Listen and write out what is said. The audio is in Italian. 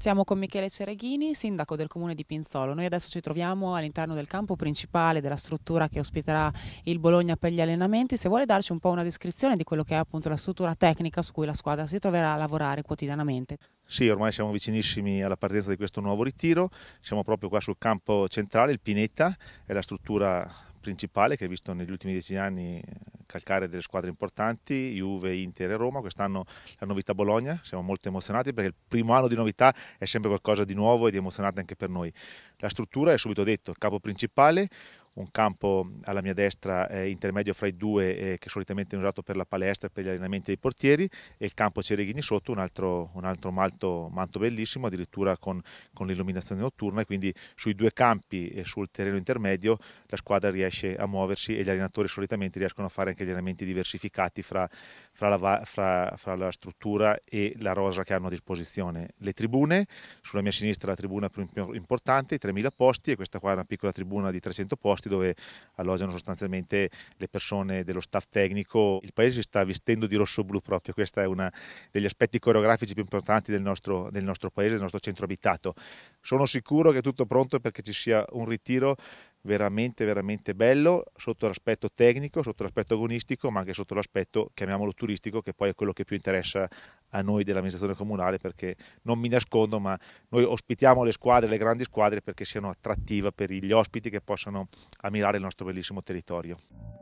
Siamo con Michele Cereghini, sindaco del comune di Pinzolo. Noi adesso ci troviamo all'interno del campo principale della struttura che ospiterà il Bologna per gli allenamenti. Se vuole darci un po' una descrizione di quello che è appunto la struttura tecnica su cui la squadra si troverà a lavorare quotidianamente. Sì, ormai siamo vicinissimi alla partenza di questo nuovo ritiro. Siamo proprio qua sul campo centrale, il Pineta, è la struttura principale che visto negli ultimi dieci anni calcare delle squadre importanti, Juve, Inter e Roma, quest'anno la novità Bologna, siamo molto emozionati perché il primo anno di novità è sempre qualcosa di nuovo ed emozionante anche per noi. La struttura è subito detto, il capo principale, un campo alla mia destra eh, intermedio fra i due eh, che solitamente è usato per la palestra e per gli allenamenti dei portieri e il campo Cereghini sotto, un altro, un altro malto, manto bellissimo, addirittura con, con l'illuminazione notturna e quindi sui due campi e sul terreno intermedio la squadra riesce a muoversi e gli allenatori solitamente riescono a fare anche gli allenamenti diversificati fra, fra, la, fra, fra la struttura e la rosa che hanno a disposizione. Le tribune, sulla mia sinistra la tribuna più importante, i 3.000 posti e questa qua è una piccola tribuna di 300 posti dove alloggiano sostanzialmente le persone dello staff tecnico. Il paese si sta vestendo di rosso-blu proprio, questo è uno degli aspetti coreografici più importanti del nostro, del nostro paese, del nostro centro abitato. Sono sicuro che è tutto pronto perché ci sia un ritiro veramente veramente bello sotto l'aspetto tecnico, sotto l'aspetto agonistico, ma anche sotto l'aspetto, chiamiamolo turistico, che poi è quello che più interessa a noi dell'amministrazione comunale perché non mi nascondo, ma noi ospitiamo le squadre, le grandi squadre perché siano attrattive per gli ospiti che possano ammirare il nostro bellissimo territorio.